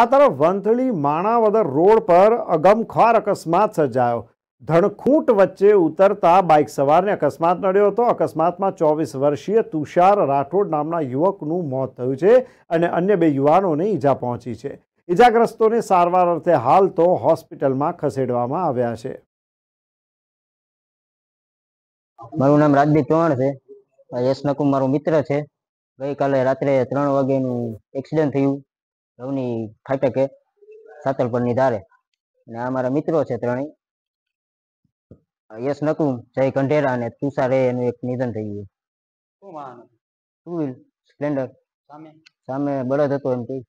આ તરફ વંથળી માણાવદર રોડ પર અગમખ્વાર અકસ્માત સર્જાયો ધણખૂંટ વચ્ચે ઉતરતા બાઇક સવારને અકસ્માત નડ્યો હતો અકસ્માતમાં ચોવીસ વર્ષીય તુષાર રાઠોડ નામના યુવકનું મોત થયું છે અને અન્ય બે યુવાનોને ઈજા પહોંચી છે ઈજાગ્રસ્તોને સારવાર અર્થે હાલ તો હોસ્પિટલમાં ખસેડવામાં આવ્યા છે મારું નામ રાજદીપ ચૌહાણ છે યશ નકુમ મારો મિત્ર છે ગઈકાલે રાત્રે ત્રણ વાગ્યાનું એક્સિડન્ટ થયું રવની ફાટકે સાતલપરની ધારે અને આ મારા મિત્રો છે ત્રણેય યશ નકુમ જય કંઢેરા અને તુષાર એનું એક નિધન થઈ ગયું ટુ વ્હીલ સ્પ્લેન્ડર સામે સામે બળદ હતો એમ કહી